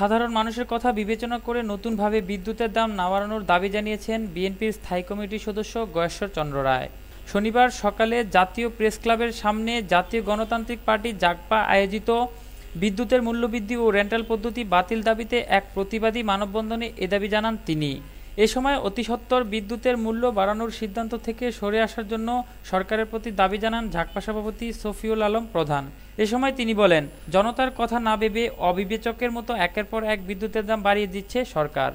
সাধারণ মানুষের কথা বিবেচনা করে নতুনভাবে বিদ্যুতের দাম না বাড়ানোর দাবি জানিয়েছেন বিএনপির স্থায়ী কমিটির সদস্য গয়েশ্বর চন্দ্র রায় শনিবার সকালে জাতীয় প্রেস ক্লাবের সামনে জাতীয় গণতান্ত্রিক পার্টি জাগপা আয়োজিত বিদ্যুতের মূল্যবৃদ্ধি ও রেন্টাল পদ্ধতি বাতিল দাবিতে এক প্রতিবাদী মানববন্ধনে এ দাবি জানান তিনি এ সময় অতিসত্বর বিদ্যুতের মূল্য বাড়ানোর সিদ্ধান্ত থেকে সরে আসার জন্য সরকারের প্রতি দাবি জানান ঝাকপা সভাপতি সফিউল আলম প্রধান এ সময় তিনি বলেন জনতার কথা না ভেবে অবিবেচকের মতো একের পর এক বিদ্যুতের দাম বাড়িয়ে দিচ্ছে সরকার